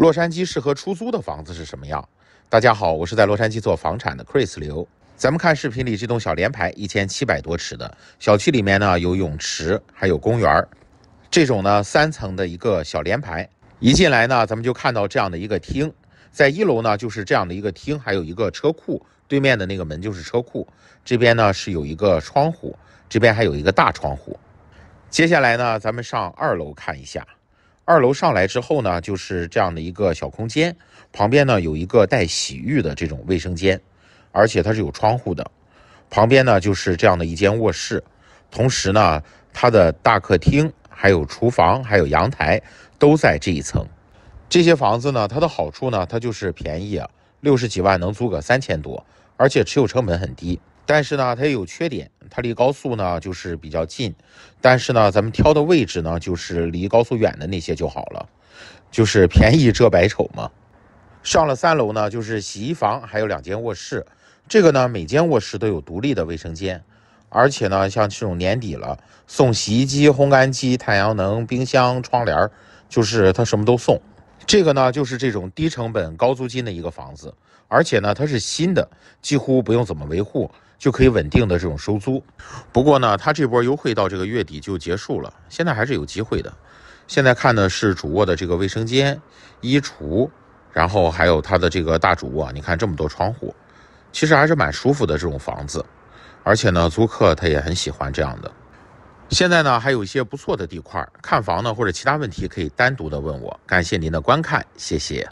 洛杉矶适合出租的房子是什么样？大家好，我是在洛杉矶做房产的 Chris 刘。咱们看视频里这栋小联排，一千七百多尺的小区里面呢有泳池，还有公园儿。这种呢三层的一个小联排，一进来呢咱们就看到这样的一个厅，在一楼呢就是这样的一个厅，还有一个车库，对面的那个门就是车库。这边呢是有一个窗户，这边还有一个大窗户。接下来呢咱们上二楼看一下。二楼上来之后呢，就是这样的一个小空间，旁边呢有一个带洗浴的这种卫生间，而且它是有窗户的。旁边呢就是这样的一间卧室，同时呢它的大客厅、还有厨房、还有阳台都在这一层。这些房子呢它的好处呢，它就是便宜，六十几万能租个三千多，而且持有成本很低。但是呢，它也有缺点，它离高速呢就是比较近。但是呢，咱们挑的位置呢就是离高速远的那些就好了，就是便宜遮百丑嘛。上了三楼呢，就是洗衣房，还有两间卧室。这个呢，每间卧室都有独立的卫生间，而且呢，像这种年底了，送洗衣机、烘干机、太阳能、冰箱、窗帘，就是它什么都送。这个呢，就是这种低成本高租金的一个房子，而且呢，它是新的，几乎不用怎么维护就可以稳定的这种收租。不过呢，它这波优惠到这个月底就结束了，现在还是有机会的。现在看的是主卧的这个卫生间、衣橱，然后还有它的这个大主卧，你看这么多窗户，其实还是蛮舒服的这种房子，而且呢，租客他也很喜欢这样的。现在呢，还有一些不错的地块，看房呢或者其他问题可以单独的问我。感谢您的观看，谢谢。